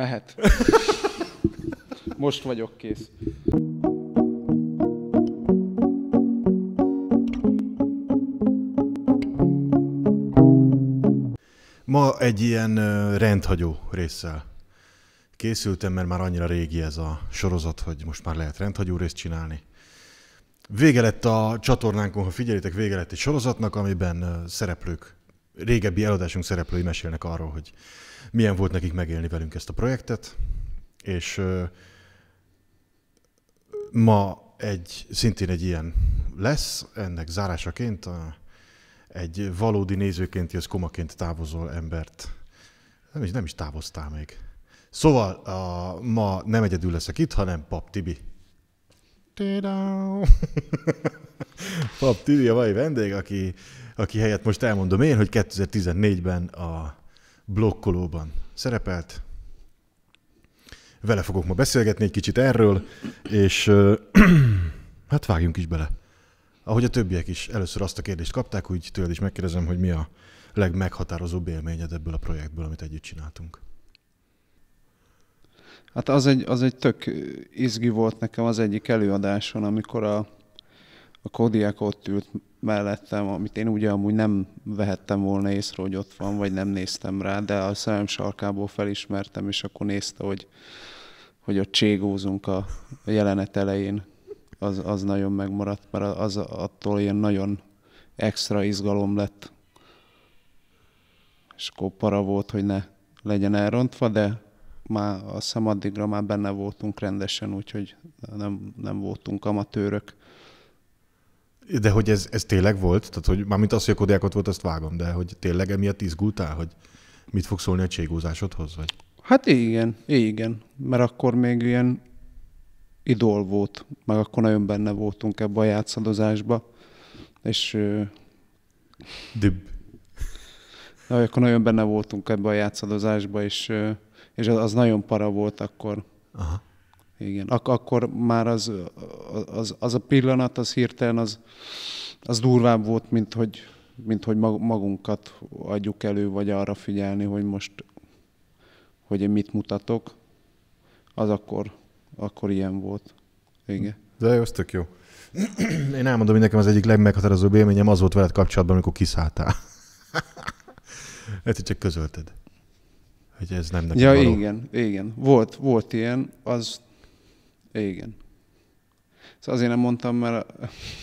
Mehet. Most vagyok kész. Ma egy ilyen rendhagyó résszel készültem, mert már annyira régi ez a sorozat, hogy most már lehet rendhagyó részt csinálni. Vége lett a csatornánkon, ha figyelitek, vége lett egy sorozatnak, amiben szereplők régebbi előadásunk szereplői mesélnek arról, hogy milyen volt nekik megélni velünk ezt a projektet, és ma egy, szintén egy ilyen lesz, ennek zárásaként a, egy valódi nézőként, és komaként távozol embert. Nem is, nem is távoztál még. Szóval a, ma nem egyedül leszek itt, hanem Pap Tibi. Pap Tibi a mai vendég, aki aki helyett most elmondom én, hogy 2014-ben a blokkolóban szerepelt. Vele fogok ma beszélgetni egy kicsit erről, és ö, hát vágjunk is bele. Ahogy a többiek is először azt a kérdést kapták, úgy tőled is megkérdezem, hogy mi a legmeghatározóbb élményed ebből a projektből, amit együtt csináltunk. Hát az egy, az egy tök izgi volt nekem az egyik előadáson, amikor a a Kodiak ott ült mellettem, amit én ugye amúgy nem vehettem volna észre, hogy ott van, vagy nem néztem rá, de a szemem sarkából felismertem, és akkor nézte, hogy, hogy ott cségózunk a jelenet elején. Az, az nagyon megmaradt, mert az attól ilyen nagyon extra izgalom lett. És akkor para volt, hogy ne legyen elrontva, de már a hiszem addigra már benne voltunk rendesen, úgyhogy nem, nem voltunk amatőrök. De hogy ez, ez tényleg volt? Tehát, hogy mármint az, hogy a ott volt, azt vágom, de hogy tényleg emiatt izgultál, hogy mit fog szólni a cségózásodhoz? Vagy? Hát igen, igen. Mert akkor még ilyen idol volt, meg akkor nagyon benne voltunk ebbe a játszadozásba, és... Dib. Na, akkor nagyon benne voltunk ebbe a játszadozásba, és, és az, az nagyon para volt akkor. Aha. Igen, Ak- akkor már az, az, az, a pillanat, az hirtelen az, az durvább volt, mint hogy, mint hogy magunkat adjuk elő, vagy arra figyelni, hogy most, hogy én mit mutatok, az akkor, akkor ilyen volt. Igen. De jó, tök jó. Én elmondom, hogy nekem az egyik legmeghatározóbb élményem az volt veled kapcsolatban, amikor kiszálltál. Ezt csak közölted. Hogy ez nem nekem Ja, való. igen, igen. Volt, volt ilyen. Az igen. Szóval azért nem mondtam, mert,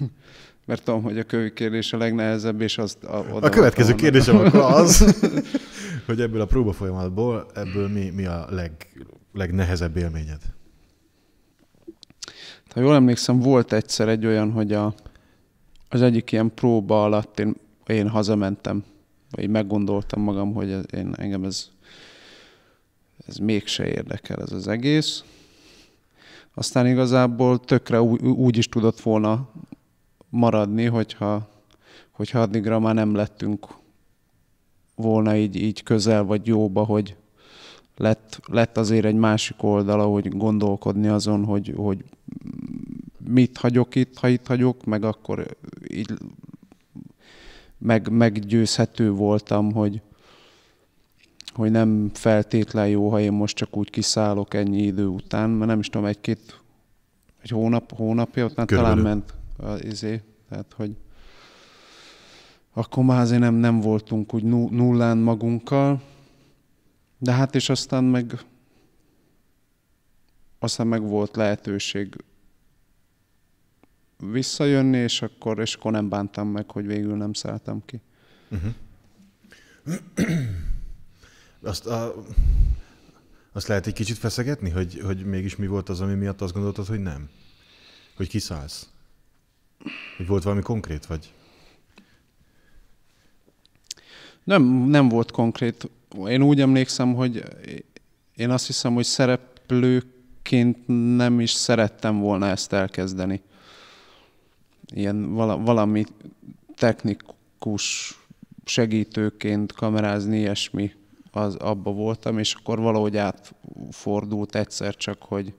mert tudom, hogy a kövi kérdés a legnehezebb, és az a, oda A következő kérdésem akkor az, hogy ebből a próba folyamatból, ebből mi, mi a leg, legnehezebb élményed? Ha jól emlékszem, volt egyszer egy olyan, hogy a, az egyik ilyen próba alatt én, én hazamentem, vagy meggondoltam magam, hogy én, engem ez, ez mégse érdekel ez az egész, aztán igazából tökre úgy is tudott volna maradni, hogyha, hogyha addigra már nem lettünk volna így, így közel vagy jóba, hogy lett, lett azért egy másik oldala, hogy gondolkodni azon, hogy, hogy mit hagyok itt, ha itt hagyok, meg akkor így meg, meggyőzhető voltam, hogy, hogy nem feltétlen jó, ha én most csak úgy kiszállok ennyi idő után, mert nem is tudom, egy-két, egy hónap, hónapja, ott már talán ment az izé, tehát hogy akkor már azért nem, nem voltunk úgy nullán magunkkal, de hát és aztán meg aztán meg volt lehetőség visszajönni, és akkor, és akkor nem bántam meg, hogy végül nem szálltam ki. Uh-huh. Azt a... Azt lehet egy kicsit feszegetni, hogy, hogy mégis mi volt az, ami miatt azt gondoltad, hogy nem? Hogy kiszállsz? Hogy volt valami konkrét, vagy? Nem, nem volt konkrét. Én úgy emlékszem, hogy én azt hiszem, hogy szereplőként nem is szerettem volna ezt elkezdeni. Ilyen vala, valami technikus segítőként kamerázni, ilyesmi az abba voltam, és akkor valahogy átfordult egyszer csak, hogy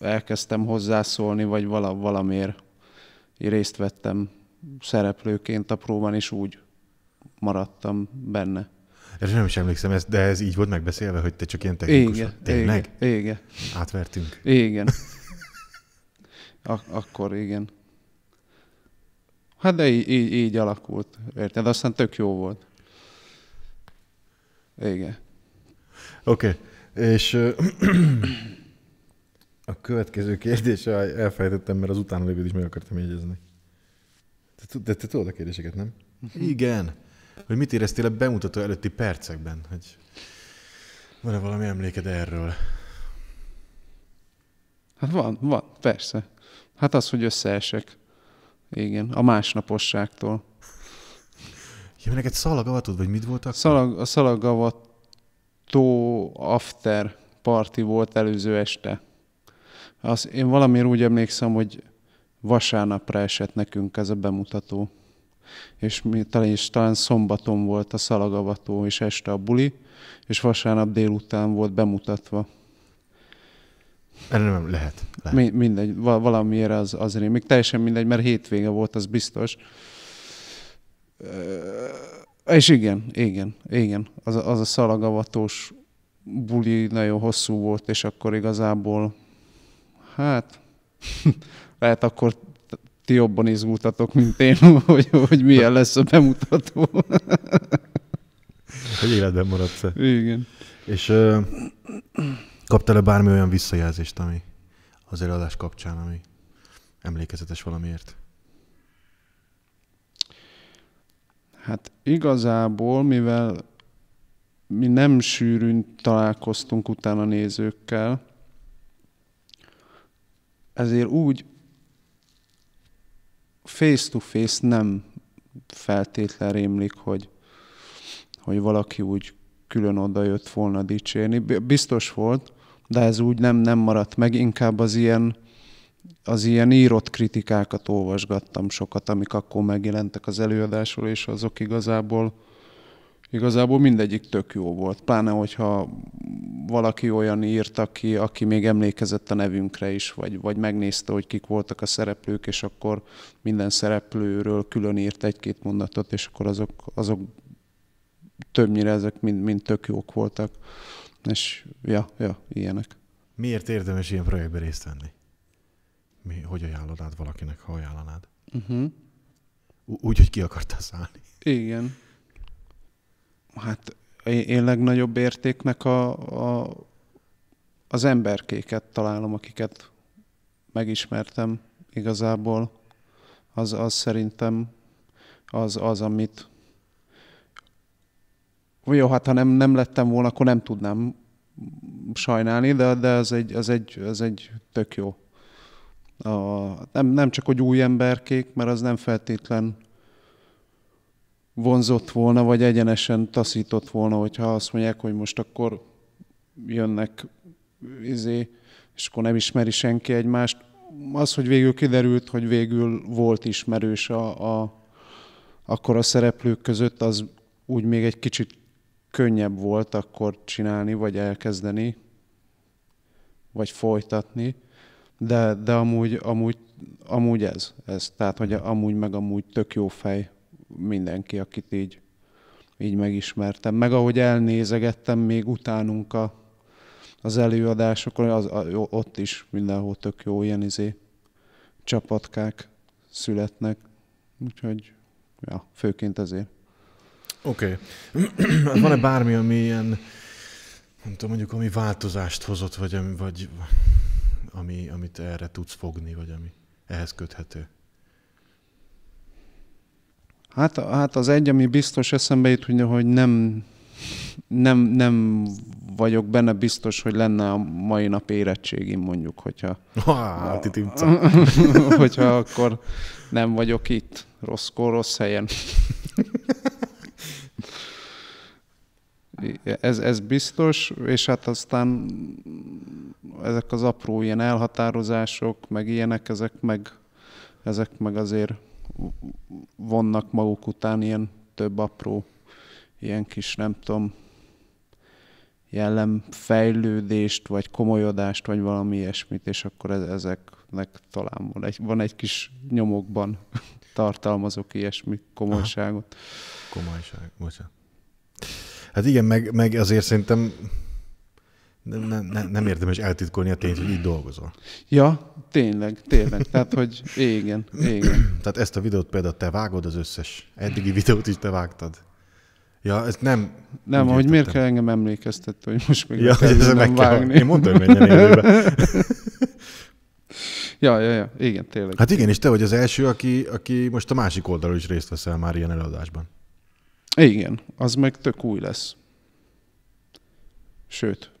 elkezdtem hozzászólni, vagy vala, valamiért részt vettem szereplőként a próban, és úgy maradtam benne. Erre nem is emlékszem, de ez így volt megbeszélve, hogy te csak ilyen technikus igen, Tényleg? Igen, igen. Átvertünk. Igen. Ak- akkor igen. Hát de így, így alakult, érted? Aztán tök jó volt. Igen. Oké, okay. és a következő kérdés, elfelejtettem, mert az utána lévőt is meg akartam jegyezni. Te, te, te tudod a kérdéseket, nem? Igen. Hogy mit éreztél a bemutató előtti percekben? Hogy van-e valami emléked erről? Hát van, van, persze. Hát az, hogy összeesek. Igen, a másnaposságtól. Ja, neked szalagavatod, vagy mit volt akkor? Szalag, a szalagavató after party volt előző este. Az, én valamiért úgy emlékszem, hogy vasárnapra esett nekünk ez a bemutató. És, mi, talán, és talán szombaton volt a szalagavató, és este a buli, és vasárnap délután volt bemutatva. Erre nem lehet. lehet. Mi, mindegy, valamiért az, azért még teljesen mindegy, mert hétvége volt, az biztos. És igen, igen, igen. Az, az a szalagavatós buli nagyon hosszú volt, és akkor igazából, hát, lehet akkor ti jobban izgultatok, mint én, hogy, hogy milyen lesz a bemutató. Hogy életben maradsz -e. Igen. És ö, kaptál-e bármi olyan visszajelzést, ami az előadás kapcsán, ami emlékezetes valamiért? Hát igazából, mivel mi nem sűrűn találkoztunk utána nézőkkel, ezért úgy face-to-face nem feltétlen rémlik, hogy, hogy valaki úgy külön oda jött volna dicsérni. Biztos volt, de ez úgy nem, nem maradt meg, inkább az ilyen az ilyen írott kritikákat olvasgattam sokat, amik akkor megjelentek az előadásról, és azok igazából igazából mindegyik tök jó volt. Pláne, hogyha valaki olyan írt, aki, aki még emlékezett a nevünkre is, vagy, vagy megnézte, hogy kik voltak a szereplők, és akkor minden szereplőről külön írt egy-két mondatot, és akkor azok, azok többnyire ezek mind, mind tök jók voltak. És ja, ja, ilyenek. Miért érdemes ilyen projektbe részt venni? Mi, hogy ajánlod át valakinek, ha ajánlanád? Uh-huh. Úgy, hogy ki akartál szállni. Igen. Hát én legnagyobb értéknek a, a, az emberkéket találom, akiket megismertem igazából. Az, az szerintem az, az amit... Jó, hát ha nem, nem lettem volna, akkor nem tudnám sajnálni, de, de az, egy, az, egy, az egy tök jó a, nem, nem csak, hogy új emberkék, mert az nem feltétlen vonzott volna, vagy egyenesen taszított volna, hogyha azt mondják, hogy most akkor jönnek izé, és akkor nem ismeri senki egymást. Az, hogy végül kiderült, hogy végül volt ismerős a, a akkor a szereplők között, az úgy még egy kicsit könnyebb volt akkor csinálni, vagy elkezdeni, vagy folytatni. De, de amúgy, amúgy, amúgy ez, ez. Tehát, hogy amúgy meg amúgy tök jó fej mindenki, akit így, így megismertem. Meg ahogy elnézegettem még utánunk a, az előadásokon, az, a, ott is mindenhol tök jó ilyen izé, csapatkák születnek. Úgyhogy, ja, főként ezért. Oké. Okay. Hát van-e bármi, ami ilyen, nem tudom, mondjuk, ami változást hozott, vagy, vagy ami, amit erre tudsz fogni, vagy ami ehhez köthető? Hát, hát az egy, ami biztos eszembe jut, hogy, hogy nem, nem, nem vagyok benne biztos, hogy lenne a mai nap érettségim, mondjuk, hogyha... Há, a, hogyha akkor nem vagyok itt, kor, rossz helyen. ez, ez biztos, és hát aztán ezek az apró ilyen elhatározások, meg ilyenek, ezek meg, ezek meg azért vannak maguk után ilyen több apró, ilyen kis, nem tudom, jellemfejlődést, vagy komolyodást, vagy valami ilyesmit, és akkor e- ezeknek talán van egy, van egy kis nyomokban tartalmazok ilyesmi komolyságot. Aha. Komolyság, bocsánat. Hát igen, meg, meg azért szerintem nem, nem, nem érdemes eltitkolni a tényt, hogy így dolgozol. Ja, tényleg, tényleg. Tehát, hogy igen, igen. Tehát ezt a videót például te vágod, az összes eddigi videót is te vágtad. Ja, ez nem... Nem, hogy miért kell engem emlékeztetni, hogy most még ja, nem meg kell vágni. Én mondtam, hogy menjen élőbe. ja, ja, ja, igen, tényleg. Hát igen, és te vagy az első, aki, aki most a másik oldalról is részt veszel már ilyen előadásban. Igen, az meg tök új lesz. Sőt,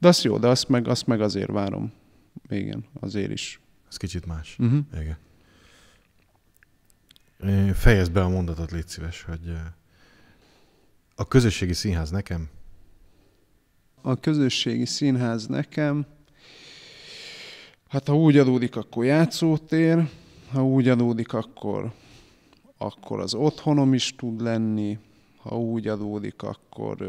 de azt jó, de azt meg, azt meg azért várom. Igen, azért is. Ez kicsit más. Uh-huh. Igen. Fejezd be a mondatot, légy szíves, hogy a közösségi színház nekem? A közösségi színház nekem, hát ha úgy adódik, akkor játszótér, ha úgy adódik, akkor, akkor az otthonom is tud lenni, ha úgy adódik, akkor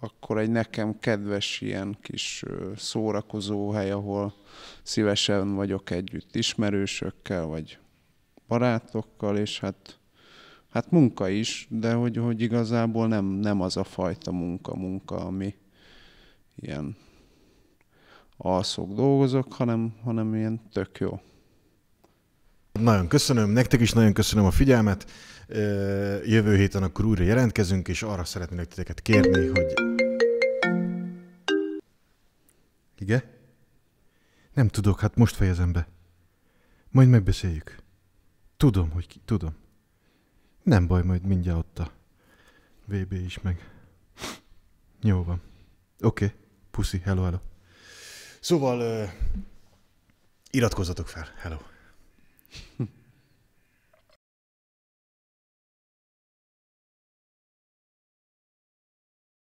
akkor egy nekem kedves ilyen kis szórakozó hely, ahol szívesen vagyok együtt ismerősökkel, vagy barátokkal, és hát, hát munka is, de hogy, hogy igazából nem, nem az a fajta munka, munka, ami ilyen alszok, dolgozok, hanem, hanem ilyen tök jó. Nagyon köszönöm, nektek is nagyon köszönöm a figyelmet. Jövő héten akkor újra jelentkezünk, és arra szeretnék titeket kérni, hogy Igen? Nem tudok, hát most fejezem be. Majd megbeszéljük. Tudom, hogy ki, tudom. Nem baj, majd mindjárt ott a VB is meg. Jó van. Oké, okay. puszi, hello, hello. Szóval, uh, iratkozzatok fel, hello.